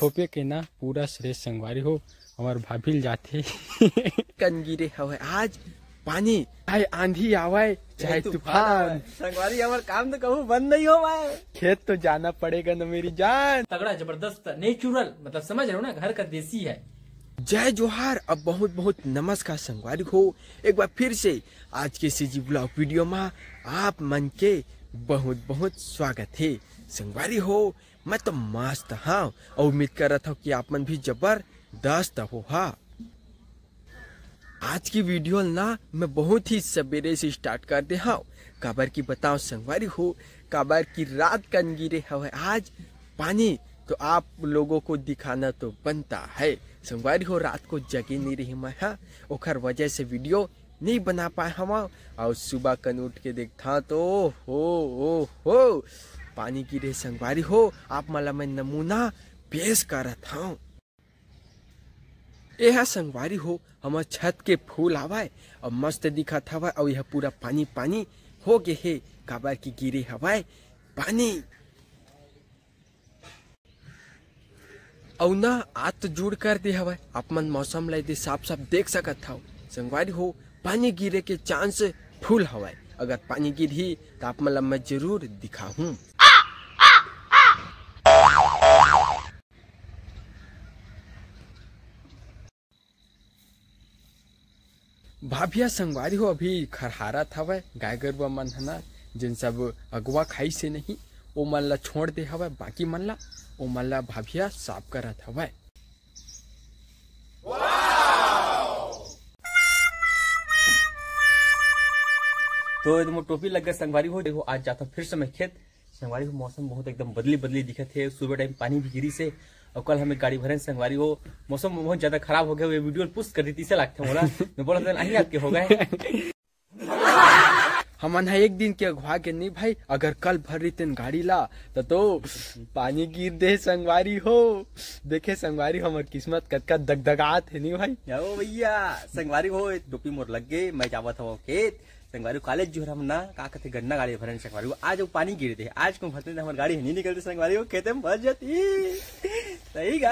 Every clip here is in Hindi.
थोपे के ना पूरा श्रेष्ठ संगवारी हो हमार भाभील जाथे कनगिरे हवे आज पानी चाहे आंधी आवाए चाहे तूफान संगवारी हमार काम तो कहूँ बंद नहीं हो पाए खेत तो जाना पड़ेगा ना मेरी जान तगड़ा जबरदस्त नेचुरल मतलब समझ रहे हो ना घर का देसी है जय जोहार अब बहुत बहुत नमस्कार संगवारी हो एक बार फिर से आज के सीजी ब्लॉग वीडियो में आप मन के बहुत बहुत स्वागत है संगवारी हो मैं तो मस्त हाँ और उम्मीद कर रहा था कि आप मन भी जबरदस्त हो हा आज की वीडियो ना मैं बहुत ही सवेरे से स्टार्ट कर दे हाँ काबर की बताओ संगवारी हो काबर की रात कनगिरे है आज पानी तो आप लोगों को दिखाना तो बनता है संगवारी हो रात को जगी नहीं रही मैं हाँ ओखर वजह से वीडियो नहीं बना पाए हम हाँ। और सुबह कन उठ के देखता तो हो हो हो पानी की रे संगवारी हो आप मला मैं नमूना पेश करत हूँ यह संगवारी हो हमर छत के फूल हवाय और मस्त दिखत हवा और यह पूरा पानी पानी हो गए है काबर की गिरे हवाय पानी औना आत जुड़ कर दे हवा अपमन मौसम लाई दे साफ साफ देख सकत था संगवारी हो पानी गिरे के चांस फूल हवा अगर पानी गिरी तो आप मतलब मैं जरूर दिखाऊं भाभिया संगवारी हो अभी खरहारा हवय गाय गरुआ मन है ना जिन सब अगवा खाई से नहीं ओ मन ला छोड़ दे हवय बाकी मन ला ओ मन ला भाभिया साफ करत हवय तो एकदम तो टोपी लग गए संगवारी हो देखो आज जाता फिर से मैं खेत संगवारी हो मौसम बहुत एकदम बदली बदली दिखत है सुबह टाइम पानी भी गिरी से और कल हमें गाड़ी भरे संगवारी हो मौसम बहुत ज्यादा खराब हो गया वीडियो पुस्ट कर दी तीसरे लागते मोला मैं बोला था तो नहीं आपके हो गए हम अन्हा एक दिन के अगवा के नहीं भाई अगर कल भर रही तेन गाड़ी ला तो, तो पानी गिर दे संगवारी हो देखे संगवारी हमारे किस्मत का दगदगात है नहीं भाई भैया संगवारी हो टोपी मोर लग गए मैं था वो खेत संगवारी कॉलेज जो हम ना का कहते गन्ना गाड़ी भरने संगवारी आज वो पानी गिरते है आज को भरते हमारी गाड़ी नहीं निकलती संगवारी वो कहते हम बच जाती सही का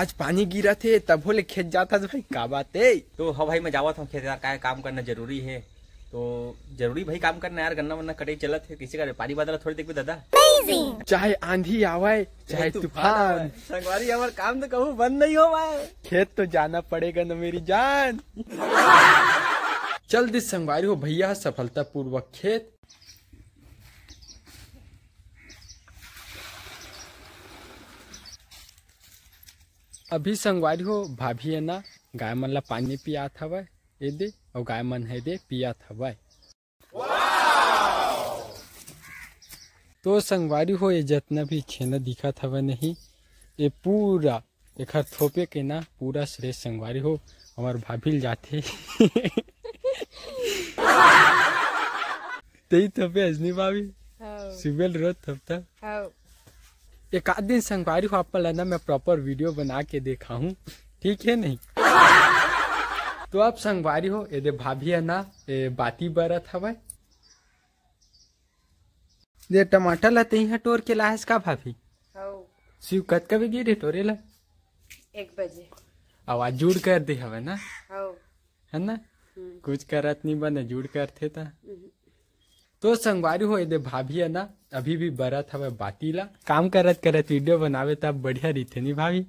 आज पानी गिरा थे तब बोले खेत जाता भाई का बात है तो हाँ भाई मैं जावा था खेत यार का काम करना जरूरी है तो जरूरी भाई काम करना यार गन्ना वन्ना कटे चलत है किसी का पानी बादल थोड़ी देखो दादा चाहे आंधी आवाए चाहे तूफान संगवारी हमारे काम तो कहूँ बंद नहीं हो खेत तो जाना पड़ेगा ना मेरी जान जल्दी संगवारी हो भैया सफलता पूर्वक खेत अभी संगवारी हो भाभी है ना गाय मन ला पानी पियात हवय ये दे और गाय मन है दे पियात वह तो संगवारी हो ये जितना भी छेना था वह नहीं ये पूरा एक थोपे के ना पूरा श्रेष्ठ संगवारी हो हमार भाभी जाते थपे हजनी भाभी सिविल रोज थपता एक आध दिन संगवारी हो आप लेना मैं प्रॉपर वीडियो बना के देखा हूँ ठीक है नहीं तो आप संगवारी हो ये दे भाभी है ना ये बाती बरत हवा दे टमाटर ही तेहा टोर के लाहस का भाभी शिव कत कभी गिर रे टोरे ला एक बजे आवाज जुड़ कर दे हवे ना है ना कुछ करत नहीं बने जुड़ करथे त तो संगवारी हो ये भाभी है ना अभी भी बरत हवे बाती ला काम करत करत वीडियो बनावे तब बढ़िया रही थे नी भाभी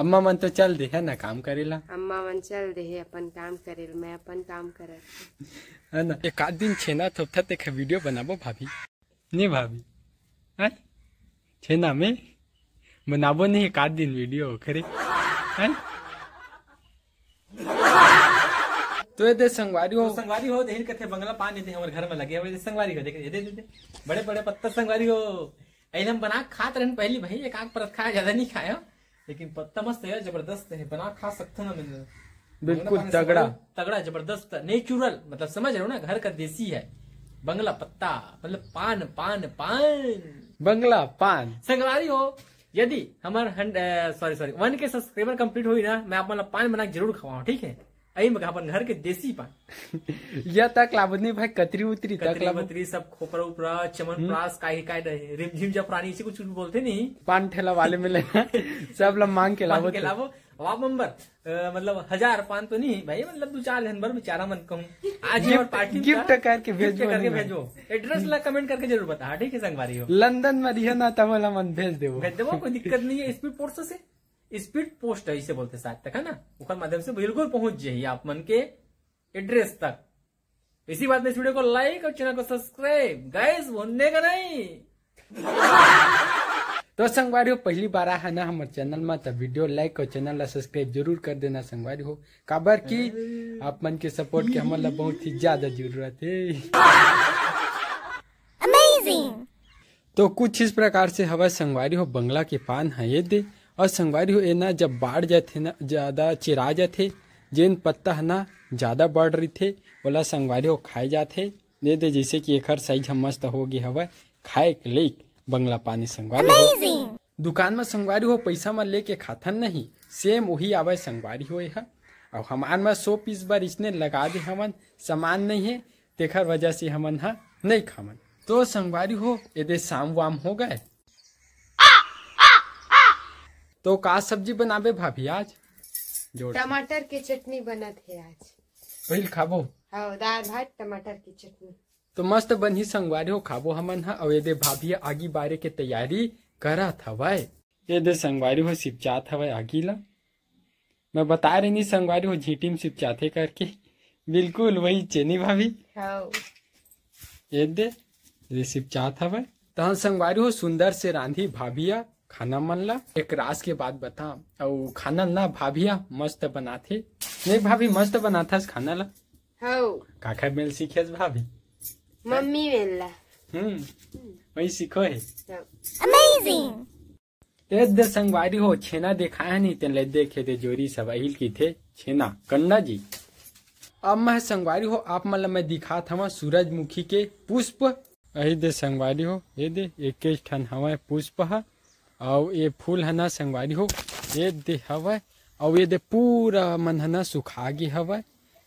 अम्मा मन तो चल दे है ना काम करेला अम्मा मन चल दे है अपन काम करेल मैं अपन काम कर ना एक आध दिन छेना था तो देखे वीडियो बनाबो भाभी नहीं भाभी है छेना में बनाबो नहीं एक आध दिन वीडियो करे है तो ये संगवारी हो तो संगवारी हो देहिन कथे बंगला पानी दे हमर घर में लगे हुए संगवारी हो देख दे दे बड़े बड़े पत्थर संगवारी हो ऐसे हम बना खात रहे पहली भाई एक आग पर खाया ज्यादा नहीं खाया लेकिन पत्ता मस्त है जबरदस्त है बना खा सकते ना मैंने बिल्कुल तगड़ा तगड़ा जबरदस्त नेचुरल मतलब समझ रहे हो ना घर का देसी है बंगला पत्ता मतलब पान पान पान बंगला पान संगवारी हो यदि हमारे सॉरी सॉरी वन के सब्सक्राइबर कंप्लीट हुई ना मैं आप मतलब पान बना जरूर खवाऊ ठीक है एहिमे के अपन घर के देसी पान या तक नहीं भाई कतरी उतरी कतरी लाबतरी सब खोपरा उपरा चमन हम्म। प्रास का ही का रिमझिम झिम जब प्राणी से कुछ बोलते नहीं पान ठेला वाले मिले सब लोग मांग के लाभ वाप तो। नंबर मतलब हजार पान तो नहीं भाई मतलब दो चार नंबर में चारा मन कहूँ आज हमारे पार्टी गिफ्ट करके भेजो करके भेजो एड्रेस ला कमेंट करके जरूर बता हाँ, ठीक है संगवारी हो लंदन में रिया ना तमला मन भेज देवो भेज देवो कोई दिक्कत नहीं है स्पीड पोर्स से स्पीड पोस्ट है इसे बोलते सात तक है ना माध्यम से बिल्कुल पहुंच जाइए आप मन के एड्रेस तक इसी बात में इस वीडियो को लाइक और चैनल को सब्सक्राइब गाइस बोलने का नहीं तो संगवारी हो पहली बार आ है ना हमारे चैनल में तो वीडियो लाइक और चैनल ला सब्सक्राइब जरूर कर देना संगवारी हो काबर की आप मन के सपोर्ट के हमारे बहुत ही ज्यादा जरूरत है तो कुछ इस प्रकार से हवा संगवारी हो बंगला के पान है ये दे और संगवारी हो एना जब बाढ़ जाते ना ज़्यादा चिरा जाते जिन पत्ता है ना ज़्यादा बढ़ रही थे ओला संगवारी हो खाए जाते दे तो जैसे कि एक साइज हम मस्त हो गई हवा खाए के लेक बंगला पानी संगवारी हो दुकान में संगवारी हो पैसा में लेके खाथन नहीं सेम वही आवा संगवारी हो यह और हमार में सौ पीस बार इसने लगा दे हमन सामान नहीं है तेखर वजह से हमन हा नहीं खामन तो संगवारी हो यदि शाम वाम हो गए तो का सब्जी बनाबे भाभी आज टमाटर की चटनी बनत है आज पहले खाबो हाँ दाल भात टमाटर की चटनी तो मस्त बन ही संगवारी हो खाबो हमन हा अवे भाभी आगे बारे के तैयारी करत हवय ये दे संगवारी हो सिपचात हवय आगी ला मैं बता रही नहीं संगवारी हो झीटी में सिपचाते करके बिल्कुल वही चेनी भाभी हाँ। ये दे सिपचात हवय तहन संगवारी हो सुंदर से रांधी भाभी खाना मन ला एक रास के बाद बता और खाना ला भाभिया मस्त बनाथे नहीं भाभी मस्त बना था खाना ला हाँ। का काका मेल सीखे भाभी मम्मी मेला हम्म वही सीखो है अमेजिंग दे संगवारी हो छेना दिखाया नहीं तेन ले देखे थे जोरी सब अहिल की थे छेना कन्ना जी अब मैं संगवारी हो आप मतलब मैं दिखात हवा सूरजमुखी के पुष्प अही दे संगवारी हो ये दे एक ठन हवा पुष्प है और ये फूल है ना संगवारी हो ये दे हवा और ये दे पूरा मन है ना सुखा गई हवा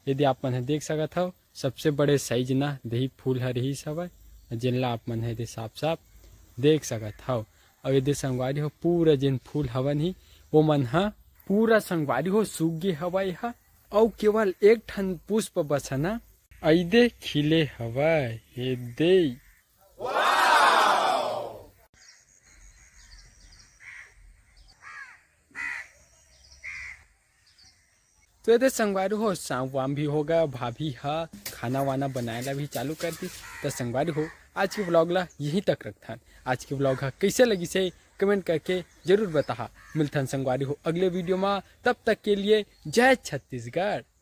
यदि आप मन देख सकत हो सबसे बड़े साइज ना दही फूल हर ही हवय जिनला आप मन है साफ साफ देख सकत हो और यदि संगवारी हो पूरा जिन फूल हवन ही वो मन है पूरा संगवारी हो सूख गई हवय हा और केवल एक ठन पुष्प बस है बसना ऐदे खिले हवा ये दे तो ये संगवारी हो शाम वाम भी होगा भाभी हा खाना वाना ला भी चालू कर दी तो संगवारी हो आज के ब्लॉग ला यहीं तक रखथन आज के ब्लॉग हा कैसे लगी से कमेंट करके जरूर बता मिलथन संगवारी हो अगले वीडियो में तब तक के लिए जय छत्तीसगढ़